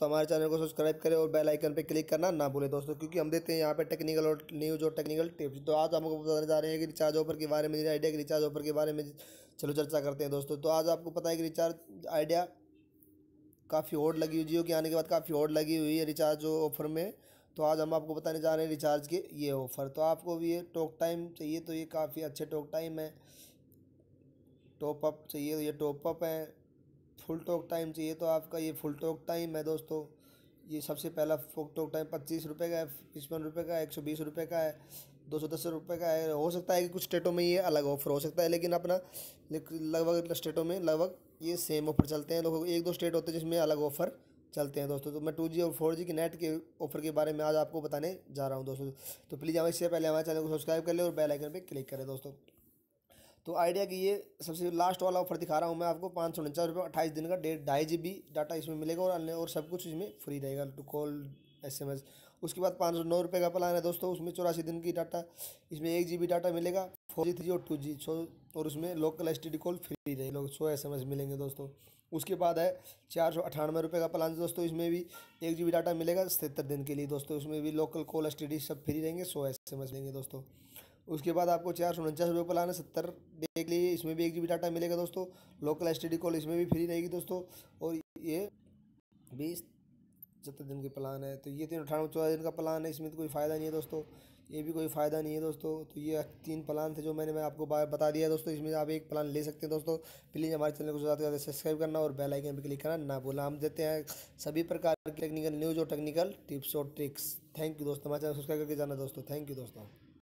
तो हमारे चैनल को सब्सक्राइब करें और बेल आइकन पर क्लिक करना ना भूलें दोस्तों क्योंकि हम देते हैं यहाँ पर टेक्निकल और न्यूज़ और टेक्निकल टिप्स तो आज आपको बताने जा रहे हैं कि रिचार्ज ऑफर के बारे में आइडिया के रिचार्ज ऑफर के बारे में चलो चर्चा करते हैं दोस्तों तो आज आपको पता है कि रिचार्ज आइडिया काफ़ी होड लगी हुई जियो के आने के बाद काफ़ी होड लगी हुई है रिचार्ज ऑफर में तो आज हम आपको बताने जा रहे हैं रिचार्ज के ये ऑफ़र तो आपको भी ये टॉक टाइम चाहिए तो ये काफ़ी अच्छे टॉक टाइम है टॉप अप चाहिए तो ये टॉप अप है फुल टॉक टाइम चाहिए तो आपका ये फुल टॉक टाइम है दोस्तों ये सबसे पहला फुल टॉक टाइम पच्चीस रुपये का है पचपन रुपये का है एक सौ बीस रुपये का है दो सौ दस रुपये का है हो सकता है कि कुछ स्टेटों में ये अलग ऑफर हो सकता है लेकिन अपना लगभग स्टेटों में लगभग ये सेम ऑफर चलते हैं लोगों एक दो स्टेट होते हैं जिसमें अलग ऑफर चलते हैं दोस्तों तो मैं टू जी और फोर जी के नेट के ऑफर के बारे में आज आपको बताने जा रहा हूँ दोस्तों तो प्लीज़ हमें इससे पहले हमारे चैनल को सब्सक्राइब कर लें और बेल आइकन पर क्लिक करें दोस्तों तो आइडिया की ये सबसे लास्ट वाला ऑफर दिखा रहा हूँ मैं आपको पाँच सौ उनचास रुपये अट्ठाईस दिन का डेढ़ ढाई जी बी डाटा इसमें मिलेगा और अन्य और सब कुछ इसमें फ्री रहेगा to call S M S उसके बाद पाँच सौ नौ रुपये का प्लान है दोस्तों उसमें चौरासी दिन की डाटा इसमें एक जी बी डाटा मिलेगा फोर जी थ्री और टू जी सौ और उसमें local S T D call free रहे लोग सौ एस एम एस मिलेंगे दोस्तों उसके बाद है चार सौ अठानवे रुपये का प्लान दोस्तों इसमें भी एक जी बी डाटा मिलेगा सतहत्तर दिन के लिए दोस्तों इसमें भी local call S T D सब फ्री रहेंगे सौ एस एम एस लेंगे दोस्तों उसके बाद आपको चार सौ उनचास रुपये प्लान है सत्तर डे के लिए इसमें भी एक जी बी डाटा मिलेगा दोस्तों लोकल एस कॉल इसमें भी फ्री रहेगी दोस्तों और ये बीस सत्तर दिन के प्लान है तो ये तीन अठारह चौदह दिन का प्लान है इसमें तो कोई फ़ायदा नहीं है दोस्तों ये भी कोई फ़ायदा नहीं है दोस्तों तो ये तीन प्लान थे जो मैंने मैं आपको बता दिया दोस्तों इसमें आप एक प्लान ले सकते हैं दोस्तों प्लीज़ हमारे चैनल को ज़्यादा से ज़्यादा सब्सक्राइब करना और बेल आइकन पर क्लिक करना ना बोला हम देते हैं सभी प्रकार की टेक्निकल न्यूज़ और टेक्निकल टिप्स और ट्रिक्स थैंक यू दोस्तों हमारे चैनल सब्सक्राइब करके जाना दोस्तों थैंक यू दोस्तों